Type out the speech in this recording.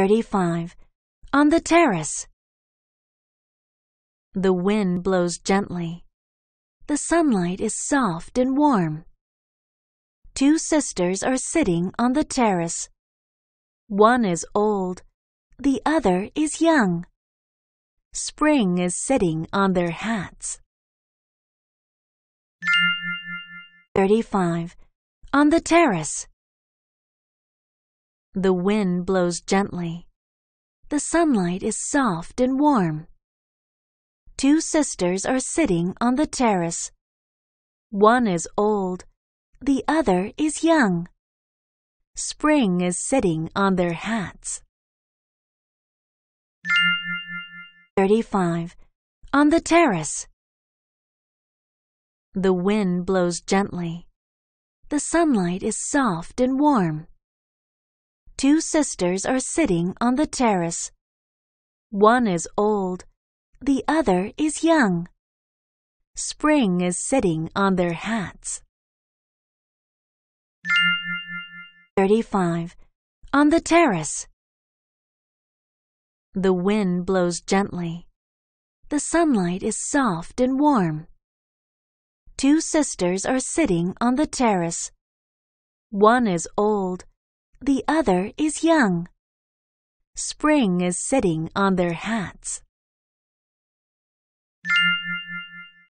35 on the terrace. The wind blows gently. The sunlight is soft and warm. Two sisters are sitting on the terrace. One is old, the other is young. Spring is sitting on their hats. 35. On the terrace. The wind blows gently. The sunlight is soft and warm. Two sisters are sitting on the terrace. One is old, the other is young. Spring is sitting on their hats. 35. On the terrace. The wind blows gently. The sunlight is soft and warm. Two sisters are sitting on the terrace. One is old, the other is young. Spring is sitting on their hats. 35. On the terrace. The wind blows gently. The sunlight is soft and warm. Two sisters are sitting on the terrace. One is old, the other is young. Spring is sitting on their hats.